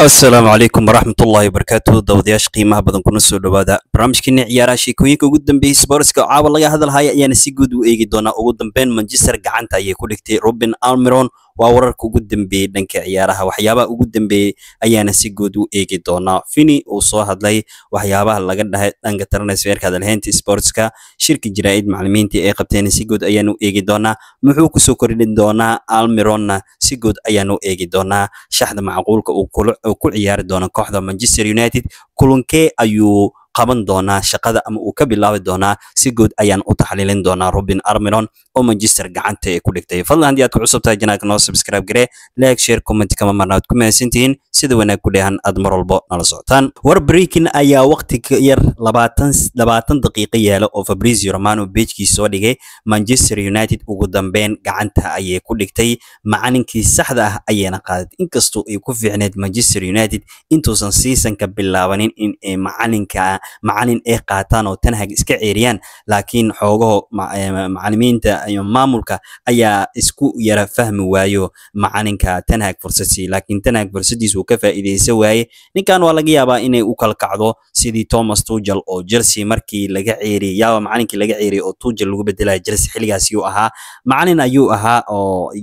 asalaamu calaykum waraxmatullahi wabarakaatu dawadayaasha qiimaha badan kuna soo dhowaada barnaamijkeena ciyaaraha sheekooyinka ugu dambeeyey sbortska oo caawa laga hadalhaya ayaana si guud u eegi doonaa ugu dambeyn manchester gacanta ayay ku dhigtay robin almiron waa wararka ugu dambeeyey dhanka ciyaaraha waxyaabaha ugu dambeeyey ayaana si guud u eegi doonaa fini uu soo hadlay waxyaabaha laga dhahay dhanka taranaysa eerka sportska shirka jaraa'id macallimiinta ay qabteen si guud ayaan u eegi doonaa muxuu kusoo kordhin doonaa almironna si guud u eegi doonaa shaxda macquulka uu ku ciyaari doono kooxda manchester united kulankee ayuu qaban doonaa shaqada ama uu ka bilaabi doonaa si guud ayaan u taxliilin doonaa robin armiron oo manchester gacanta ee ku dhigtay fadlan haddii aad ku cusubtahay janaag noo subscribe garee like share comment kama marnaad ku mahadsantihiin sida wanaag ku dheehan aad mar walbo nala socotaan war breakin ayaa waqti yar labaatan daqiiqo yaala oo fabrizio romano beejkiis soo dhigay manchester united ugu dambeyn gacanta ayay ku dhigtay macalinkii saxda ah ayayna qaadad inkastoo ay ku fiicneyd manchester united intuusan siisanka bilaabanin in ay macalinka macalin ay qaataan oo tanhag iska ceeriyaan laakiin xoogaho eh, macalimiinta iyo maamulka ayaa isku yara fahmi waayo macalinka tanhag fursad laakiin tanhag fursaddiisu uu ka faa'iidaysan waaye ninkan waa laga yaabaa inay u kalkacdo sidii Thomas tuujal oo Chelsea markii laga ceeriyay yaaba macalinkii laga ceeriyay oo Tuchel lagu bedelay Chelsea xilligaas uu ahaa macalin ayuu ahaa oo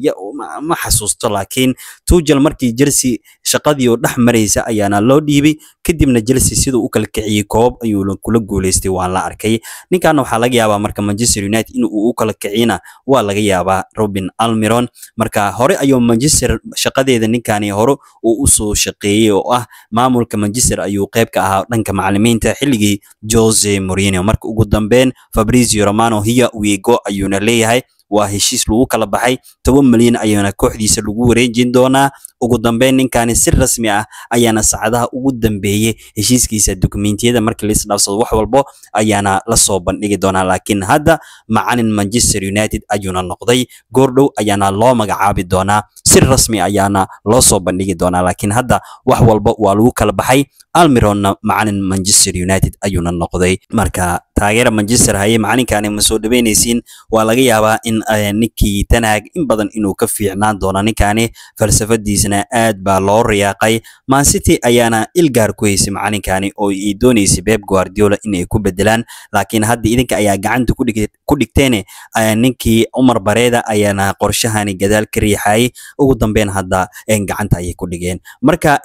ma xasuusto laakiin Tuchel markii Chelsea shaqadii oo dhex maraysa ayaana loo dhiibay kadibna Chelsea sidoo u kala kiciyay koob ayuu kula guuleystay waan la arkay ninkan waxaa laga yaabaa marka Manchester United inuu u kala kicina waa laga yaabaa Robin Almiron marka hore ayuu Manchester shaqadeeda ninkani hore uu u soo oo ah maamulka Manchester ayuu qayb ka ahaa dhanka macalimiinta xilligii jose morino marka ugu dambeen fabrizio romano hiya wiego ayuuna leeyahay waa heshiis lagu kala baxay toban malyan ayaana kooxdiisa lagu wareejin doonaa ugu dambeyn ninkani si rasmi ah ayaana sacadaha ugu dambeeyey heshiiskiisa dukumentiyada markii laisdhaafsado wax walbo ayaana lasoo bandhigi doonaa laakiin hadda macalin manchester united ayuuna noqday goordhow ayaana loo magacaabi doonaa si rasmi ayaana loo soo bandhigi doonaa laakiin hadda wax walba waa lagu kala baxay almironna macanin manchester united ayuuna noqday marka taageera manchester haye macalinkani ma soo dhaweynaysiin waa laga yaabaa in eh, ninkii tanaag in badan inuu ka fiicnaan doono ninkani falsafadiisna aad baa loo riyaaqay mancity ayaana ilgaar ku heysay macalinkani oo ay doonaysay beb guardiola inay ku bedelaan laakiin hadda idinka ayaa gacanta ku dhigteen eh, ninkii umar bareeda ayaana qorshahani gadaal ka riixayay ugu dambeyn hadda eh, gacanta ayay ku dhigeen marka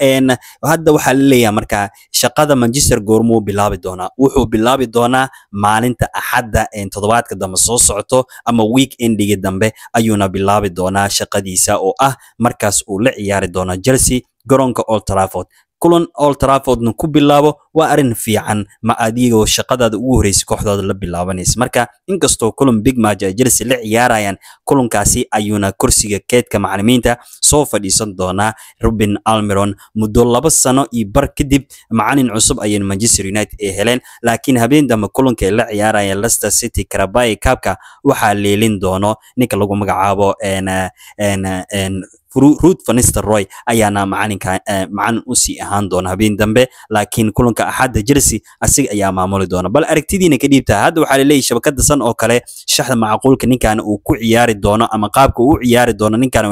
hadda waxaa la leeyaha marka shaqada manchester goormuu bilaabi doonaa wuxuu bilaabi doonaa maalinta axadda toddobaadka dambe soo socoto ama week endigii dambe ayuuna bilaabi doonaa shaqadiisa oo ah markaas uu la ciyaari doonaa chelsea garoonka old trafford kulan old trafordna ku bilaabo waa arrin fiican ma adigoo shaqadaada ugu horreysay kooxdaada la bilaabanaysa marka inkastoo kulan big match ay chelsea la ciyaarayaan kulankaasi ayuuna kursiga keydka macalimiinta soo fadhiisan doonaa rubin almiron muddo laba sano iyo bar kadib macalin cusub ayeen manchester united ay heleen laakiin habeen dambe kulanka ay la ciyaarayaan lester city karabay kabka waxaa leelin doono ninka lagu magacaabo ruud fanisteroy ayaana macalinka eh, macalin u sii ahaan doona habeen dambe laakiin kulanka axadda chelsea asiga ayaa maamuli doona bal aragtidiina ka dhiibtaa hadda waxaa la laleeyahay shabakada san oo kale shaxda macquulka ninkan uu ku ciyaari doono ama qaabka uu ciyaari doono ninkan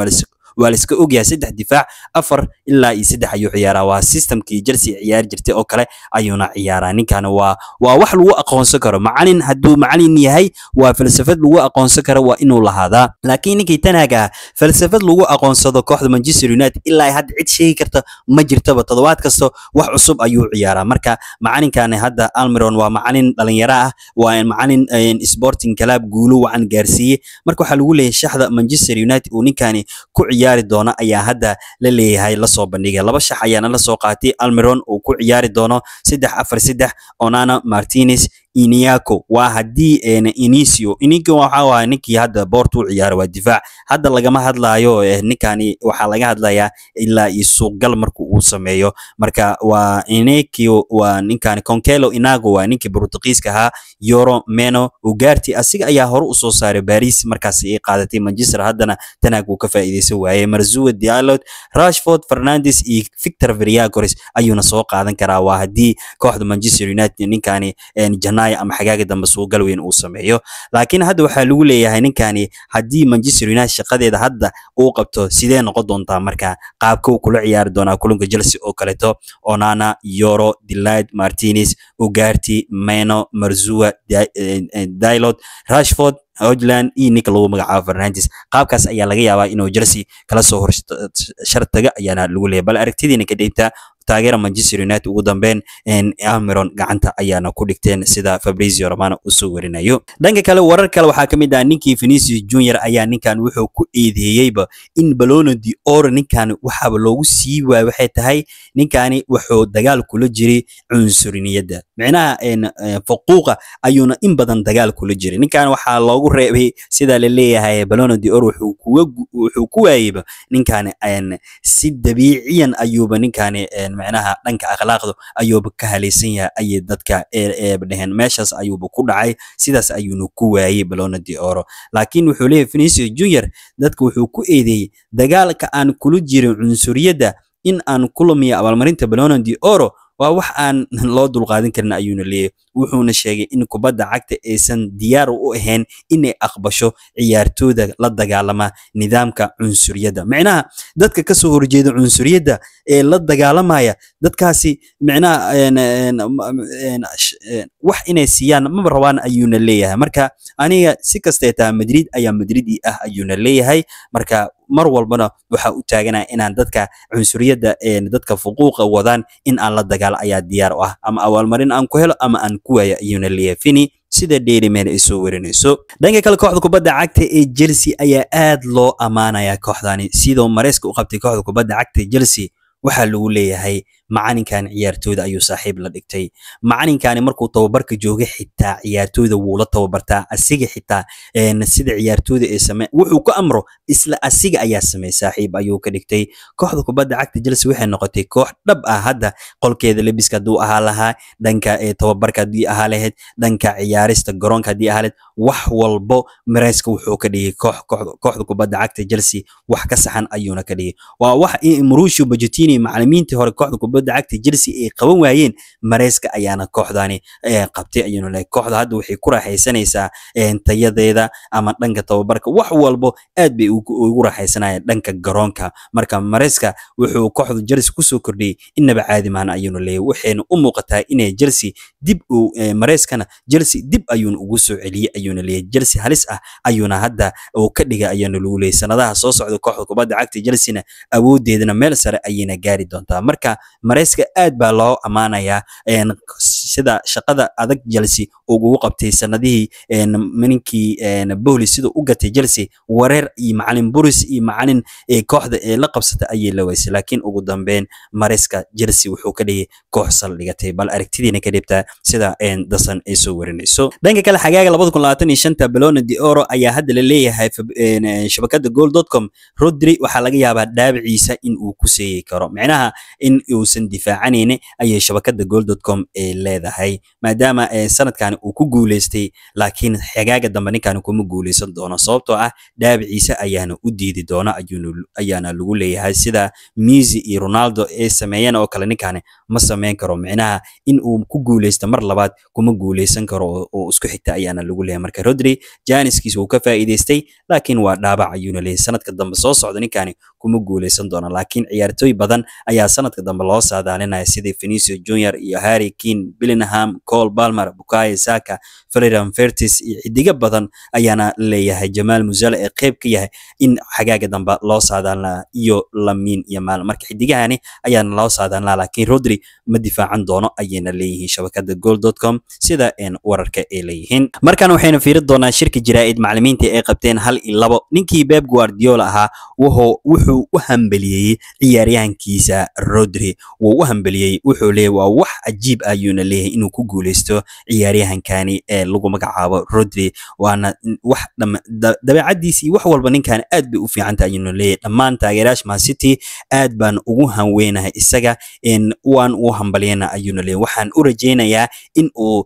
waa laiska ogyahay saddex difaac afar ilaa iyo saddex ayuu ciyaaraa waa sistamkii Chelsea ciyaar jirtay oo kale ayuuna ciyaaraa ninkana waa waa wax lagu aqoonsan karo macalin hadduu macalin yahay waa falsafad lagu aqoonsan karo waa inuu lahaadaa laakiin ninkii tanaga falsafad lagu aqoonsado kooxda Manchester United ilaa hadda cid sheegi karta ma jirtaba toddobaad kasto wax cusub ayuu ciyaaraa marka macalinkani hadda Almiron waa macalin dhalinyaro ah waa macalin eh, Sporting Club guulo wacan gaarsiiyey marka waxaa lagu leeyahay shaxda Manchester United uu ninkani ku ciyaari doona ayaa hadda la leeyahay lasoo bandhigay laba shax ayaana lasoo qaatay almiron uu ku ciyaari doono saddex afar saddex onana martinez iniako waa haddii inicio ininka waxaawaay ninkii hadda boort u ciyaaro waa difaac hadda lagama hadlaayo eh, ninkani waxaa laga hadlayaa ilaa iyo suuqgal marka uu sameeyo marka waa inikio waa ninkani conkelo inago waa ninkii bortugiiska ahaa yoro meno ugaarti asiga ayaa hore usoo saaray baris markaas ay qaadatay manchester haddana tanaag uu ka faa'iidaysan waayay waayey marzuwa dialot rashford fernandes iyo victor veriagoris ayuuna soo qaadan karaa waa haddii kooxda manchester united ninkani janaayo ama xagaaga dambe suugal weyn uu sameeyo laakiin hadda waxaa lagu leeyahay ninkani haddii manchester united shaqadeeda hadda uu qabto sidee noqon doontaa markaa qaabka uu kula ciyaari doonaa kulunka chelsea oo kaleto onana yoro delight martinis ugarti meno marzuwa dilot rashford hojland iyo e ninka lagu magacaabo fernandes qaabkaas ayaa laga yaabaa inuu chelsea kala soo horshartaga ayaana lagu leeyahy bal aragtidiina kadheynta taageera manchester united ugu dambeyn amiron gacanta ayaana ku dhigteen sida fabrizio romano usoo warinayo dhanka kale warar kale waxaa ka mid ah ninkii venicius junior ayaa ninkan wuxuu ku eedeeyeyba in balonodi or ninkan waxaaba loogu sii waay waxay tahay ninkani wuxuu dagaal kula jiray cunsuriniyadda micnaha faquuqa ayuuna in badan dagaal kula jiray ninkan waxaa loogu reebay sidaa la leeyahay balonodi or wuxuu ku waayeyba ninkan si dabiiciyan ayuuba ninkani micnaha dhanka akhlaaqdu ayuuba ka halaysan yahay ayay dadka dheheen meeshaas ayuuba ku dhacay sidaas ayuuna ku waayey balona di oro laakiin wuxuu leeyahy fenicio junior dadka wuxuu ku eedeeyey dagaalka aan kula jirin cunsuriyadda in aan kulamiyo abaalmarinta balona di oro waa wax aan loo dulqaadin karin ayuuna leeyahy wuxuuna sheegay in kubadda cagta aysan diyaar u ahayn inay aqbasho ciyaartooda la dagaalama nidaamka cunsuriyadda micnaha dadka kasoo horjeeda cunsuriyadda ee la dagaalamaya dadkaasi micnaha wax inay siiyaan maba rabaan ayuuna leeyahay marka aniga si kastee taa madrid ayaa madrid ah ayuuna leeyahay marka mar walbana waxaa u taaganaa inaan dadka cunsuriyadda dadka fuquuqa wadaan in aan la dagaal ayaa diyaar u ah ama awaalmarin aan ku helo ama aan ku waayo ayuuna leefini sida dheeri meel ay soo warinayso dhanka kale kooxda kubadda cagta ee Chelsea ayaa aad loo amaanaya kooxdani sidoo Maresca u qabtay kooxda kubadda cagta Chelsea waxaa lagu leeyahay macalinkan ciyaartooyda ayuu saaxiib la dhigtay macalinkani markuu tababarka jooga xitaa ciyaartooyda wuula tababartaa asiga xitaa sida ciyaartooyda ee same wuxuu ku amro isla asiga ayaa samey saaxiib ayuu ka dhigtay kooxda kubadda cagta chelsea waxay noqotay koox dhab ah hadda qolkeeda lebiska hadduu ahaa lahaa dhanka tababarka haddii ahaa lahayd dhanka ciyaarista garoonka haddii ahaa lahayd wax walbo marayska wuxuu ka dhigay kooxda kubadda cagta chelsea wax ka saxan ayuuna ka dhigay waa wax maruushu bajutini macalimiintii hore kooxda kubadda cagta chelsea ay qaban waayeen marayska ayaana kooxdani eh, qabtay ayuuna lehay kooxda hadda waxay ku raaxaysanaysaa eh, tayadeeda ama dhanka tababarka wax walbo aad bay ugu raaxaysanayeen dhanka garoonka marka marayska wuxuu kooxda chelsea kusoo kordhiyey innaba caadi mahan ayuuna leeyahy waxayna u muuqataa inay chelsea dib eh, marayskana chelsea dib ayuuna ugu soo celiyey ayuu milyan jelse halis ah ayuuna hadda uu ka dhiga ayaana luuleyay sanadaha soo socda kooxda kubadda cagta jelsena awoodeedana meel sare ayayna gaari doontaa marka marayska aad baa loo ammaanayaa sida shaqada adag jelsi ugu qabtay sanadihii maninkii bolis sida u gatay jelsi wareer iyo macalin buris iyo macalin kooxda ee la qabsata ayay la laakiin ugu dambeyn mareska jelsi wuxuu ka dhigay koox saldhigatay bal aragtidiina ka dhibtaa sida dasan ay soo warinayso dhanka kale xagaaga labada kun labaatan iyo shanta balona de oro ayaa hadda la leeyahay shabakada gold dot com rodri waxaa laga yaabaa dhaabiciisa in uu ku seeyey karo micnaha in uusan difaacanayne ayay shabakada gold dot com ee leedahay leedahay maadaama eh, sanadkan uu ku guuleystay laakiin xagaaga dambe ninkan kuma guuleysan doono sababtoo ah dhaabiciisa ayaana u diidi doona ayaana lagu leeyahay sida misi iyo ronaldo ay sameeyeen oo kale ninkan ma sameyn karo micnaha in uu ku guuleysta mar labaad kuma guuleysan karo oo isku xigta ayaana lagu leeyahay marka rodri janiskiisa wuu ka faa'iideystay laakiin waa dhaabac ayuuna leeyahay sanadka dambe soo socda ninkani kuma guuleysan doona laakiin ciyaartooy badan ayaa sanadka dambe loo saadaalinaya sidii fenicio junior iyo harry kine billingham cole balmer bukayo saka florian fertis iyo xidigo badan ayaana leeyahay jamaal musale ee qeyb ka yahay in xagaaga dambe loo saadaalinaa iyo lamiin iyo maal marka xidigahani ayaana loo saadaalinaa laakiin rodri ma difaacan doono ayayna leeyihiin shabakada goldcom sida wararka ay leeyihiin markan waxaynu fiiri doonaa shirka jaraa'id macalimiinta ay qabteen hal iyo labo ninkii beb guardiola ahaa wuxuu wuxuu u hambeliyey ciyaaryahankiisa rodri wuu u hambeliyey wuxuu leeyahy waa wax cajiib ayuuna ah leeyahay inuu ku guuleysto ciyaaryahankani ee lagu magacaabo rodri waana wax dabeecadiis wax walba ninkan aad bay u fiicanta ayuuna leeyahay dhammaan taageerayaasha mancity aad baan ugu hanweynahay isaga in waan u hambalyana ayuuna leeyahay waxaan u rajeynayaa in uu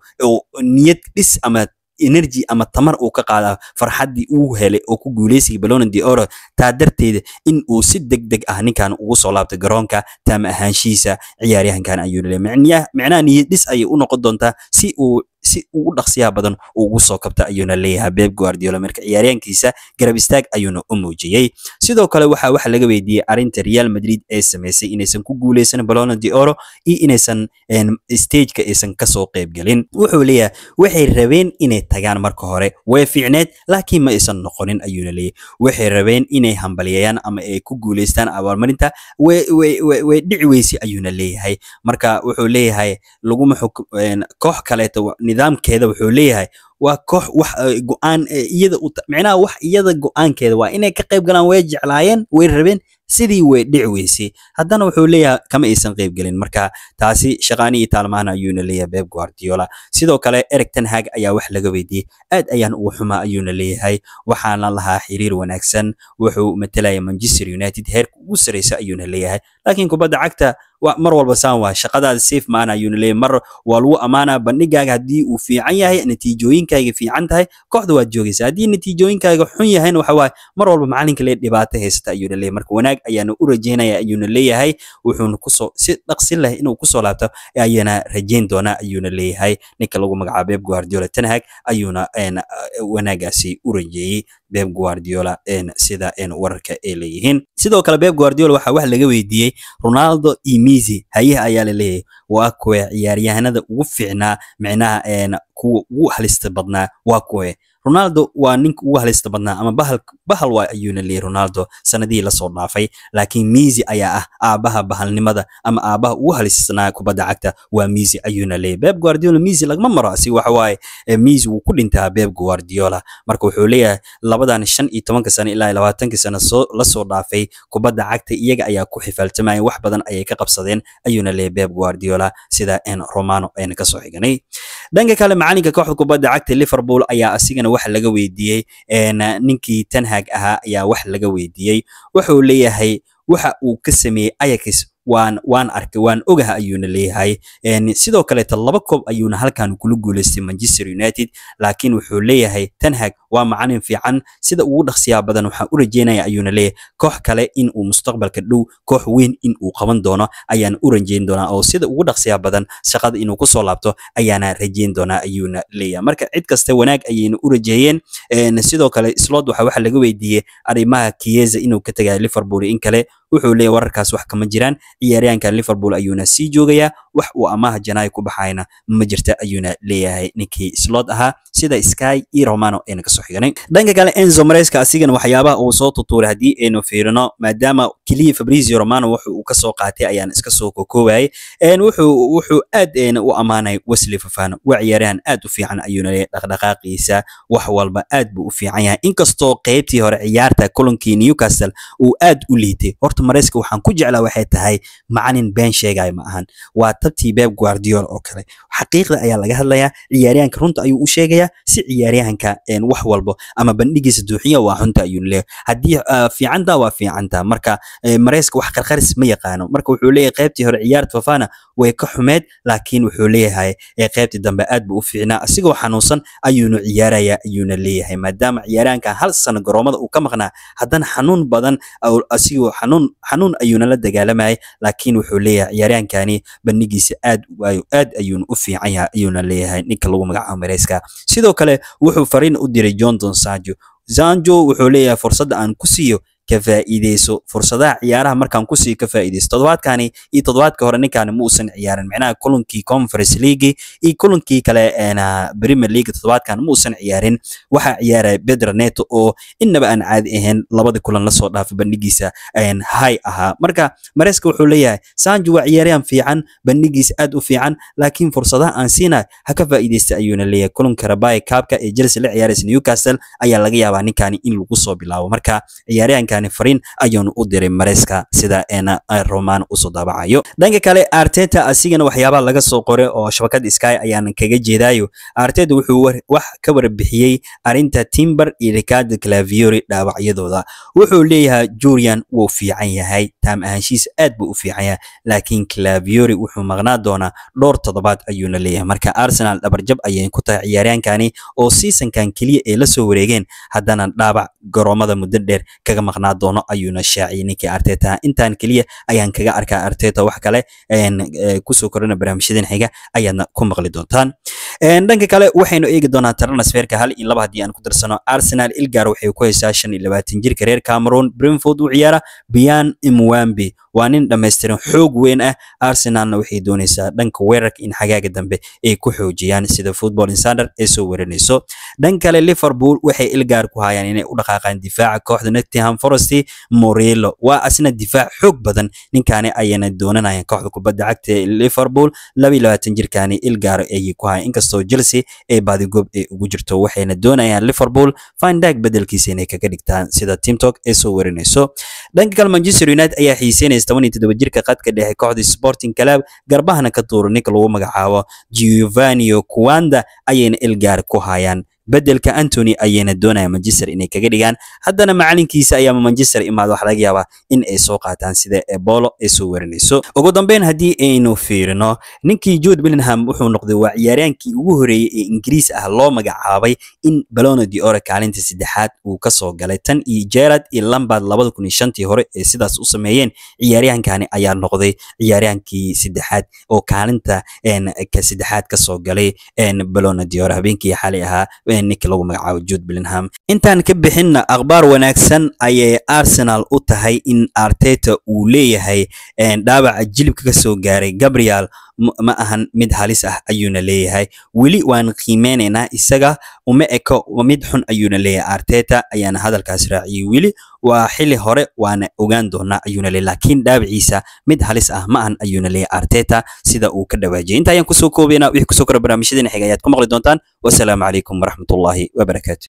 niyad dhis ama energy ama tamar uu ka qaada farxaddii uu helay oo ku guuleysiga balona de oro taa darteeda in uu si deg deg ah ninkan ugu soo laabtay garoonka taama ahaanshihiisa ciyaaryahankan ayuu laleeya macnaha niyo dhis ayay u noqon doontaa si uu si ugu dhaqsiyaha badan ugu soo kabta ayuuna leeyahay beb guardiola marka ciyaaryaankiisa garab istaag ayuuna u muujiyey sidoo kale waxaa waxa laga weydiiyey arinta real madrid ee sameysay inaysan ku guuleysan ballona de oro iyo inaysan ehm, stageka aysan kasoo qeybgelin wuxuu leeyahay waxay rabeen inay tagaan marka hore way fiicneed laakiin ma aysan noqonin ayuuna leeyahay waxay rabeen inay hambalyeeyaan ama ay ku guuleystaan abaalmarinta way dhici weysay ayuuna leeyahay marka wuxuu leeyahay laguma ehm, koox kaleeta nidaam nidaamkeeda wuxuu leeyahay waa koox wax eh, go-aan eh, iyada micnaha wax iyada go-aankeeda waa inay ka qayb galaan way jeclaayeen way rabeen sidii way dhici weysay haddana wuxuu leeyahay kama aysan qaybgelin marka taasi shaqaani iyo ayuuna leeyahay beb guardiola sidoo kale eric ten hag ayaa wax laga weydiiyey aad ayaan ugu xumaa ayuuna leeyahay waxaana lahaa xiriir wanaagsan wuxuu matalaya manchester united heerka ugu sareysa ayuuna leeyahay laakiin kubadda cagta mar walba saan waa shaqadaada safe maana ayuuna leeyahay mar waa lagu ammaanaa bandhigaaga haddii uu fiican yahay natiijooyinkayga fiican tahay kooxda waad joogaysaa haddii natiijooyinkayga xun yahayna waxa waaye mar walba macalinka lee dhibaato haysata ayuuna leeyahay marka wanaag wanaag ayaana u rajaynaya ayuuna leeyahay wuxuuna kusoo si dhaqsi leh inuu kusoo laabto ayaana rajayn doona ayuuna leeyahay ninka lagu magacaabo Pep Guardiola Ten ayuuna wanaagaasi u rajeeyay Pep Guardiola sida wararka ay leeyihiin sidoo kale Pep Guardiola waxaa wax laga weydiiyey Ronaldo iyo hayaha ayaa la leeyahay waa kuwa ciyaaryahanada ugu fiicnaa micnaha kuwa ugu halista badnaa waa kuwa ronaldo waa ninka ugu halista badnaa ama bahal waa ayuuna leeyay ronaldo sanadihii lasoo dhaafay laakiin miisi ayaa ah aabaha bahalnimada ama aabaha ugu halisnaa kubadda cagta waa miisi ayuuna leeyay beb guardiola miisi lagama maro asi waxa eh, miisi wuu ku dhintaa beb guardiola marka wuxuu leeyahay labadan shan iyo tobanka sano ilaa labaatanka sano lasoo dhaafay kubadda cagta iyaga ayaa ku xifaaltamaya wax badan ayay ka qabsadeen ayuuna leeyay beb guardiola sida n romano ayna kasoo xiganay dhanka kale macalinka kooxda kubadda cagta liverpool ayaa asigana wax laga weydiiyey ninkii tanhag ahaa ayaa wax laga weydiiyey wuxuu leeyahay waxa uu ka sameeyey ayax waan waan arkay waan ogaha ayuuna leeyahay sidoo kaleeta laba koob ayuuna halkan kula guuleystay Manchester United laakiin wuxuu leeyahay Ten waa macalin fiican sida ugu dhaqsiyaa badan waxaan u rajeynayaa ayuuna leeyahay koox kale in uu mustaqbalka dhow koox weyn in uu qaban doono ayaan u rajeyn doonaa oo sida ugu dhaqsiyaa badan shaqada inuu ku laabto ayaana rajeyn doonaa ayuuna leeyahay marka cid kasta wanaag ayayna u rajeeyeen sidoo kale slot waxa waxa laga weydiiyey arrimaha Chiesa inuu ka tagay Liverpool in kale wuxuu leeyahay wararkaas wax kama jiraan ciyaaryahanka Liverpool ayuuna sii joogayaa wax uu amaha janaayo ku baxayna ma jirta ayuuna leeyahay ninkii slood ahaa sida sky iyo romano ayna kasoo xiganay dhanka kale enzo mareyska asigana waxyaabaha uu soo tutuuray haddii aynu fiirino maadaama keliya fabrizio romano wuxu uu kasoo qaatay ayaan iskasoo kokoobayay wuxuu aad u ammaanay wesley fafano waa aad u fiican ayuuna leeyahay dhaqdhaqaaqiisa wax walba aad buu u fiican yahay inkastoo qaybtii hore ciyaarta kulankii newcastle uu aad u liitay horta mareyska waxaan ku jeclaa waxay tahay macalin been sheegaya ma ahan waa tartabtii beeb guardiola oo kale xaqiiqda ayaa laga hadlayaa ciyaaryahanka runta ayuu u sheegayaa si ciyaaryahanka wax walbo ama bandhigiisa duuxiya waa xunta ayuu leeyahay haddii ah, fiicanta waa fiicanta marka eh, mareyska wax qarqaris ma yaqaano marka wuxuu leeyahay qaybtii hore ciyaarta fafana way ka xumeed laakiin wuxuu leeyahay eh, qaybtii dambe aad buu u fiicnaa asigoo xanuunsan ayuuna ciyaarayaa ayuuna leeyahay maadaama ciyaaryahanka hal sano garoomada uu ka maqnaa haddana xanuun badan asigoo xanuun xanuun ayuuna la dagaalamayay laakiin wuxuu leeyahay ciyaaryahankani bandhigi wejigiisa aad waayo aad ayuuna u fiican yahay ayuuna leeyahay ninka lagu magacaabo mareyska sidoo kale wuxuu fariin u diray johndon sanjo sanjo wuxuu leeyahay fursadda aan ku siiyo ka faa'iideyso fursadaha ciyaaraha markaan kusii ka faa'iideyso toddobaadkani iyo toddobaadka hore ninkaani ma uusan ciyaarin micnaha kulankii conference league iyo kulankii kale premier league toddobaadkan ma uusan ciyaarin waxaa ciyaaraya bedra neto oo innaba aan caadi ahayn labada kulan lasoo dhaafa bandhigiisa hay ahaa marka mareska wuxuu leeyahay sanju waa ciyaarayaan fiican bandhigiisa aad u fiican laakiin fursadaha aan siinayo ha ka faa'iideysta ayuuna leeyahay kulanka rabay kaabka ee chelsea la ciyaaraysa newcastle ayaa laga yaabaa ninkaani in lagu soo bilaabo marka ciyaarayaanka warbixintani fariin ayaanu u diray mareyska sida roman usoo daabacayo dhanka kale arteta asigana waxyaaba laga soo qoray oo shabakada sky ayaanan kaga jeedaayo arteta wuxuu wax ka warbixiyay arinta timber iyo ricardo claviori dhaawacyadooda wuxuu leeyahay jurian wuu fiican yahay taam ahaanshiis aad buu u fiican yahay laakiin claviori wuxuu maqnaa doonaa dhowr toddobaad ayuuna leeyahay marka arsenal dhabarjab ayay ku tahay ciyaaryaankaani oo seasonkan keliya ay la soo wareegeen haddana dhaabac garoomada muddo dheer kaga maqnaa marnaa doono ayuuna shaaciyay ninkii arteta intaan keliya ayaan kaga arkaa arteta wax kale kusoo korana barnaamijyadan xiga ayaadna ku maqli doontaan dhanka kale waxaynu eegi doonaa transferka hal iyo laba haddii aan ku darsano Arsenal Ilgar ah waxay ku haysaa 25 jirka reer Cameroon Brentford u ciyaara Bian Mwambi waa nin dhameystiran xoog weyn ah Arsenalna waxay doonaysaa dhanka weerarka in xagaaga dambe ay ku xoojiyaan sida Football Insider ay soo warinayso dhan kale Liverpool waxay Ilgar ku hayaan inay u dhaqaaqaan difaaca kooxda Nottingham Forest Morelo waa asna difaac xoog badan ninkaani ayana doonanayaan kooxda kubadda cagta Liverpool 22 jirkaani Ilgar ah ayay ku hayaan inkastoo Chelsea ay baadigoob ay ugu jirto waxayna doonayaan Liverpool Van Dijk bedelkiisa inay kaga dhigtaan sida TeamTalk ay soo warinayso dhanka kale Manchester United ayaa xiiseynaya 17 jirka qadka dhexe kooxda Sporting Club garbahana ka tuura ninka lagu magacaabo Giovanni Quanda ayayna ilgaar ku hayaan bedelka Anthony ayayna doonayaan Manchester inay kaga dhigaan haddana macalinkiisa ayaa Manchester imaad wax laga yaabaa in ay soo qaataan sida Ebola ay soo warinayso ugu dambeyn haddii aynu fiirino ninkii Jude Bellingham wuxuu noqday waa ciyaaryahankii ugu horeeyay ee Ingiriis ah loo magacaabay in Ballon d'Or kaalinta saddexaad uu ka soo galay tan iyo Gerrard iyo Lampard 2005tii hore ee sidaas u sameeyeen ciyaaryahankani ayaa noqday ciyaaryahankii saddexaad oo kaalinta ka saddexaad ka soo galay Ballon d'Or habeenkii xalay ahaa madaxweyne ninka lagu magacaabo jude bellingham intaan ka bixinna akhbaar wanaagsan ayay arsenal u tahay in arteta uu leeyahay dhaawaca jilibka ka soo gaaray gabriel ma ahan mid halis ah ayuuna leeyahay weli waan qiimeynaynaa isaga uma eko mid xun ayuuna leeyahay arteta ayaana hadalkaas raaciyay weli waa xili hore waana ogaan doonaa ayuuna le laakiin dhaawaciisa mid halis ah ma ahan ayuuna le arteta sida uu ka dhawaajiyay inta ayaan kusoo koobaynaa wixii kusoo kora barnaamijyadeena xig ayaad ku maqli doontaan wasalaamu calaykum waraxmatullaahi wabarakaatu